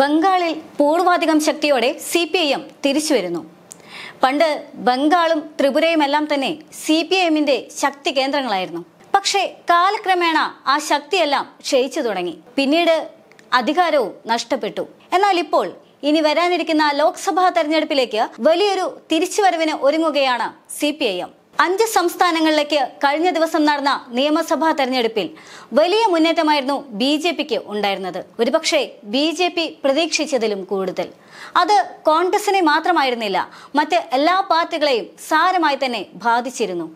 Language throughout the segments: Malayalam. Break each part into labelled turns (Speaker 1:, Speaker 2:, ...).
Speaker 1: ബംഗാളിൽ പൂർവാധികം ശക്തിയോടെ സി പി ഐ എം തിരിച്ചുവരുന്നു പണ്ട് ബംഗാളും ത്രിപുരയുമെല്ലാം തന്നെ സി പി ഐ എമ്മിന്റെ ശക്തി കേന്ദ്രങ്ങളായിരുന്നു പക്ഷേ കാലക്രമേണ ആ ശക്തിയെല്ലാം ക്ഷയിച്ചു തുടങ്ങി പിന്നീട് അധികാരവും നഷ്ടപ്പെട്ടു എന്നാൽ ഇപ്പോൾ ഇനി വരാനിരിക്കുന്ന ലോക്സഭാ തെരഞ്ഞെടുപ്പിലേക്ക് വലിയൊരു തിരിച്ചുവരവിന് ഒരുങ്ങുകയാണ് സി പി ഐ എം അഞ്ച് സംസ്ഥാനങ്ങളിലേക്ക് കഴിഞ്ഞ ദിവസം നടന്ന നിയമസഭാ തെരഞ്ഞെടുപ്പിൽ വലിയ മുന്നേറ്റമായിരുന്നു ബി ജെ പിക്ക് ഉണ്ടായിരുന്നത് ഒരുപക്ഷെ ബി ജെ പി പ്രതീക്ഷിച്ചതിലും കൂടുതൽ അത് കോൺഗ്രസിനെ മാത്രമായിരുന്നില്ല മറ്റ് എല്ലാ പാർട്ടികളെയും സാരമായി തന്നെ ബാധിച്ചിരുന്നു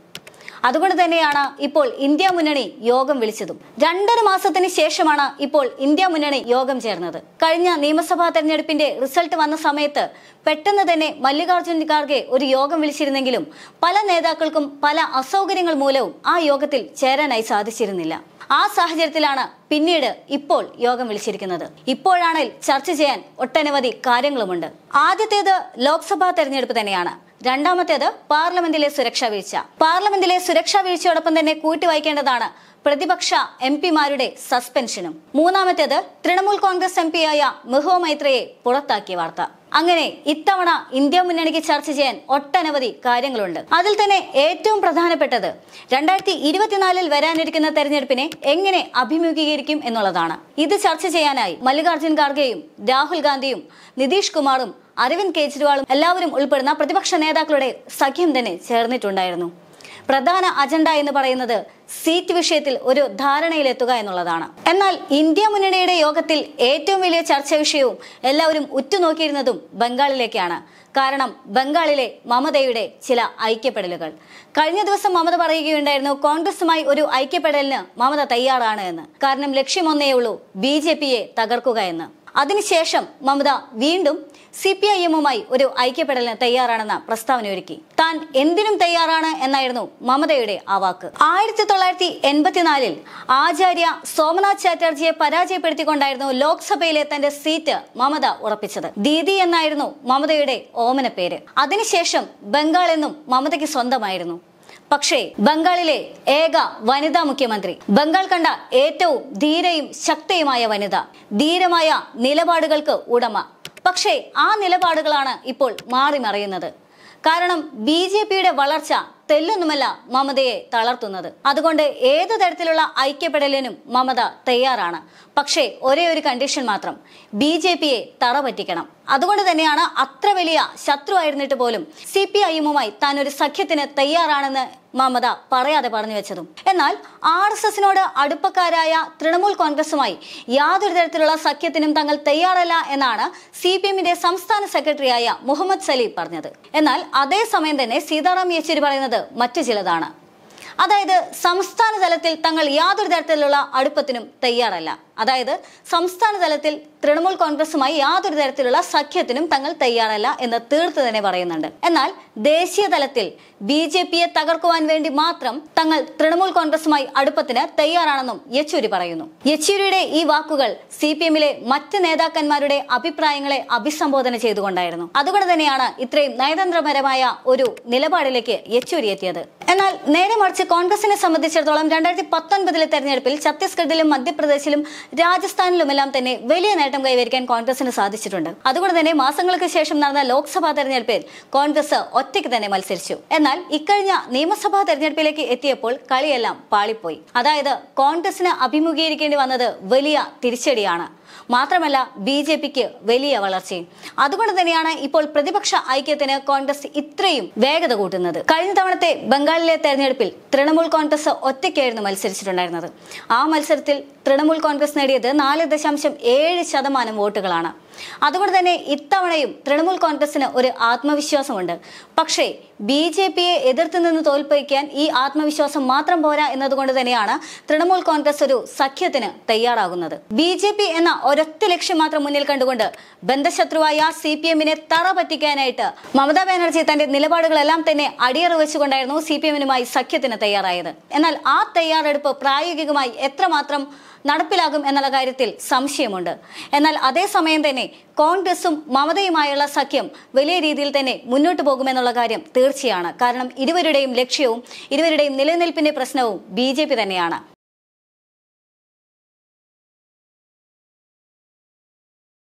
Speaker 1: അതുകൊണ്ട് തന്നെയാണ് ഇപ്പോൾ ഇന്ത്യ മുന്നണി യോഗം വിളിച്ചതും രണ്ടര മാസത്തിന് ശേഷമാണ് ഇപ്പോൾ ഇന്ത്യ മുന്നണി യോഗം ചേർന്നത് കഴിഞ്ഞ നിയമസഭാ തെരഞ്ഞെടുപ്പിന്റെ റിസൾട്ട് വന്ന സമയത്ത് പെട്ടെന്ന് തന്നെ മല്ലികാർജ്ജുൻ ഖാർഗെ ഒരു യോഗം വിളിച്ചിരുന്നെങ്കിലും പല നേതാക്കൾക്കും പല അസൗകര്യങ്ങൾ മൂലവും ആ യോഗത്തിൽ ചേരാനായി സാധിച്ചിരുന്നില്ല ആ സാഹചര്യത്തിലാണ് പിന്നീട് ഇപ്പോൾ യോഗം വിളിച്ചിരിക്കുന്നത് ഇപ്പോഴാണെങ്കിൽ ചർച്ച ചെയ്യാൻ ഒട്ടനവധി കാര്യങ്ങളുമുണ്ട് ആദ്യത്തേത് ലോക്സഭാ തെരഞ്ഞെടുപ്പ് തന്നെയാണ് രണ്ടാമത്തേത് പാർലമെന്റിലെ സുരക്ഷാ വീഴ്ച പാർലമെന്റിലെ സുരക്ഷാ വീഴ്ചയോടൊപ്പം തന്നെ കൂട്ടിവായിക്കേണ്ടതാണ് പ്രതിപക്ഷ എം പിമാരുടെ സസ്പെൻഷനും മൂന്നാമത്തേത് തൃണമൂൽ കോൺഗ്രസ് എം പിയായ മിഹോ മൈത്രയെ പുറത്താക്കിയ വാർത്ത അങ്ങനെ ഇത്തവണ ഇന്ത്യ മുന്നണിക്ക് ചർച്ച ചെയ്യാൻ ഒട്ടനവധി കാര്യങ്ങളുണ്ട് അതിൽ തന്നെ ഏറ്റവും പ്രധാനപ്പെട്ടത് രണ്ടായിരത്തി ഇരുപത്തിനാലിൽ വരാനിരിക്കുന്ന തെരഞ്ഞെടുപ്പിനെ എങ്ങനെ അഭിമുഖീകരിക്കും എന്നുള്ളതാണ് ഇത് ചർച്ച ചെയ്യാനായി മല്ലികാർജ്ജുൻ ഖാർഗെയും രാഹുൽ ഗാന്ധിയും നിതീഷ് കുമാറും അരവിന്ദ് കെജ്രിവാളും എല്ലാവരും ഉൾപ്പെടുന്ന പ്രതിപക്ഷ നേതാക്കളുടെ സഖ്യം തന്നെ ചേർന്നിട്ടുണ്ടായിരുന്നു പ്രധാന അജണ്ട എന്ന് പറയുന്നത് സീറ്റ് വിഷയത്തിൽ ഒരു ധാരണയിലെത്തുക എന്നുള്ളതാണ് എന്നാൽ ഇന്ത്യ മുന്നണിയുടെ യോഗത്തിൽ ഏറ്റവും വലിയ ചർച്ച വിഷയവും എല്ലാവരും ഉറ്റുനോക്കിയിരുന്നതും ബംഗാളിലേക്കാണ് കാരണം ബംഗാളിലെ മമതയുടെ ചില ഐക്യപ്പെടലുകൾ കഴിഞ്ഞ ദിവസം മമത പറയുകയുണ്ടായിരുന്നു കോൺഗ്രസുമായി ഒരു ഐക്യപ്പെടലിന് മമത തയ്യാറാണ് എന്ന് കാരണം ലക്ഷ്യമൊന്നേ ഉള്ളൂ ബി തകർക്കുക എന്ന് അതിനുശേഷം മമത വീണ്ടും സി പി ഐ എമ്മുമായി ഒരു ഐക്യപ്പെടലിന് തയ്യാറാണെന്ന ഒരുക്കി താൻ എന്തിനും തയ്യാറാണ് എന്നായിരുന്നു മമതയുടെ ആ വാക്ക് ആയിരത്തി തൊള്ളായിരത്തി എൺപത്തിനാലിൽ ആചാര്യ സോമനാഥ് ചാറ്റർജിയെ പരാജയപ്പെടുത്തിക്കൊണ്ടായിരുന്നു ലോക്സഭയിലെ തന്റെ സീറ്റ് മമത ഉറപ്പിച്ചത് ദീദി എന്നായിരുന്നു മമതയുടെ ഓമന പേര് അതിനുശേഷം ബംഗാൾ എന്നും മമതയ്ക്ക് സ്വന്തമായിരുന്നു പക്ഷേ ബംഗാളിലെ ഏക വനിതാ മുഖ്യമന്ത്രി ബംഗാൾ കണ്ട ഏറ്റവും ധീരയും ശക്തയുമായ വനിത ധീരമായ നിലപാടുകൾക്ക് ഉടമ പക്ഷേ ആ നിലപാടുകളാണ് ഇപ്പോൾ മാറി മറിയുന്നത് കാരണം ബി വളർച്ച തെല്ലൊന്നുമല്ല മമതയെ തളർത്തുന്നത് അതുകൊണ്ട് ഏത് തരത്തിലുള്ള ഐക്യപ്പെടലിനും മമത തയ്യാറാണ് പക്ഷേ ഒരേ ഒരു കണ്ടീഷൻ മാത്രം ബി ജെ പിയെ തറ പറ്റിക്കണം അതുകൊണ്ട് തന്നെയാണ് അത്ര വലിയ ശത്രു ആയിരുന്നിട്ട് പോലും സി പി ഐയുമായി താൻ ഒരു സഖ്യത്തിന് തയ്യാറാണെന്ന് മമത പറയാതെ പറഞ്ഞു വെച്ചതും എന്നാൽ ആർ എസ് എസിനോട് അടുപ്പക്കാരായ തൃണമൂൽ കോൺഗ്രസുമായി യാതൊരു തരത്തിലുള്ള സഖ്യത്തിനും തങ്ങൾ തയ്യാറല്ല എന്നാണ് സി പി എമ്മിന്റെ സംസ്ഥാന സെക്രട്ടറിയായ മുഹമ്മദ് സലീം പറഞ്ഞത് എന്നാൽ അതേസമയം തന്നെ സീതാറാം യെച്ചൂരി പറയുന്നത് മറ്റു ചിലതാണ് അതായത് സംസ്ഥാന തലത്തിൽ തങ്ങൾ യാതൊരു തരത്തിലുള്ള അടുപ്പത്തിനും തയ്യാറല്ല അതായത് സംസ്ഥാന തലത്തിൽ തൃണമൂൽ കോൺഗ്രസുമായി യാതൊരു തരത്തിലുള്ള സഖ്യത്തിനും തങ്ങൾ തയ്യാറല്ല എന്ന് തീർത്ത് തന്നെ പറയുന്നുണ്ട് എന്നാൽ ദേശീയ തലത്തിൽ ബി ജെ പിയെ തകർക്കുവാൻ വേണ്ടി മാത്രം തങ്ങൾ തൃണമൂൽ കോൺഗ്രസുമായി അടുപ്പത്തിന് തയ്യാറാണെന്നും യെച്ചൂരി പറയുന്നു യെച്ചൂരിയുടെ ഈ വാക്കുകൾ സി പി എമ്മിലെ മറ്റ് നേതാക്കന്മാരുടെ അഭിപ്രായങ്ങളെ അഭിസംബോധന ചെയ്തുകൊണ്ടായിരുന്നു അതുകൊണ്ട് തന്നെയാണ് ഇത്രയും നയതന്ത്രപരമായ ഒരു നിലപാടിലേക്ക് യെച്ചൂരി എത്തിയത് എന്നാൽ നേരെ മറിച്ച് കോൺഗ്രസിനെ സംബന്ധിച്ചിടത്തോളം രണ്ടായിരത്തി പത്തൊൻപതിലെ തെരഞ്ഞെടുപ്പിൽ ഛത്തീസ്ഗഡിലും മധ്യപ്രദേശിലും രാജസ്ഥാനിലുമെല്ലാം തന്നെ വലിയ നേട്ടം കൈവരിക്കാൻ കോൺഗ്രസിന് സാധിച്ചിട്ടുണ്ട് അതുകൊണ്ട് തന്നെ മാസങ്ങൾക്ക് ശേഷം നടന്ന ലോക്സഭാ തെരഞ്ഞെടുപ്പിൽ കോൺഗ്രസ് ഒറ്റയ്ക്ക് തന്നെ മത്സരിച്ചു എന്നാൽ ഇക്കഴിഞ്ഞ നിയമസഭാ തെരഞ്ഞെടുപ്പിലേക്ക് എത്തിയപ്പോൾ കളിയെല്ലാം പാളിപ്പോയി അതായത് കോൺഗ്രസിന് അഭിമുഖീകരിക്കേണ്ടി വന്നത് വലിയ തിരിച്ചടിയാണ് മാത്രമല്ല ബി ജെ പിക്ക് വലിയ വളർച്ചയും അതുകൊണ്ട് തന്നെയാണ് ഇപ്പോൾ പ്രതിപക്ഷ ഐക്യത്തിന് കോൺഗ്രസ് ഇത്രയും വേഗത കൂട്ടുന്നത് കഴിഞ്ഞ തവണത്തെ ബംഗാളിലെ തെരഞ്ഞെടുപ്പിൽ തൃണമൂൽ കോൺഗ്രസ് ഒറ്റയ്ക്കായിരുന്നു മത്സരിച്ചിട്ടുണ്ടായിരുന്നത് ആ മത്സരത്തിൽ തൃണമൂൽ കോൺഗ്രസ് നേടിയത് നാല് ദശാംശം ഏഴ് ശതമാനം വോട്ടുകളാണ് അതുകൊണ്ട് തന്നെ ഇത്തവണയും തൃണമൂൽ കോൺഗ്രസിന് ഒരു ആത്മവിശ്വാസമുണ്ട് പക്ഷേ ബി ജെ പിയെ എതിർത്ത് നിന്ന് തോൽപ്പിക്കാൻ ഈ ആത്മവിശ്വാസം മാത്രം പോരാ എന്നതുകൊണ്ട് തന്നെയാണ് തൃണമൂൽ കോൺഗ്രസ് ഒരു സഖ്യത്തിന് തയ്യാറാകുന്നത് ബി ജെ പി എന്ന ഒരൊറ്റ ലക്ഷ്യം മാത്രം മുന്നിൽ കണ്ടുകൊണ്ട് ബന്ധശത്രുവായ സി പി എമ്മിനെ തറ പറ്റിക്കാനായിട്ട് മമതാ ബാനർജി തന്റെ നിലപാടുകളെല്ലാം തന്നെ അടിയറ വെച്ചുകൊണ്ടായിരുന്നു സി പി എമ്മിനുമായി സഖ്യത്തിന് തയ്യാറായത് എന്നാൽ ആ തയ്യാറെടുപ്പ് പ്രായോഗികമായി എത്രമാത്രം നടപ്പിലാകും എന്നുള്ള കാര്യത്തിൽ സംശയമുണ്ട് എന്നാൽ അതേസമയം തന്നെ കോൺഗ്രസും മമതയുമായുള്ള സഖ്യം വലിയ രീതിയിൽ തന്നെ മുന്നോട്ട് പോകുമെന്നുള്ള കാര്യം തീർച്ചയായും തീർച്ചയാണ് കാരണം ഇരുവരുടെയും ലക്ഷ്യവും ഇരുവരുടെയും നിലനിൽപ്പിന്റെ പ്രശ്നവും ബി തന്നെയാണ്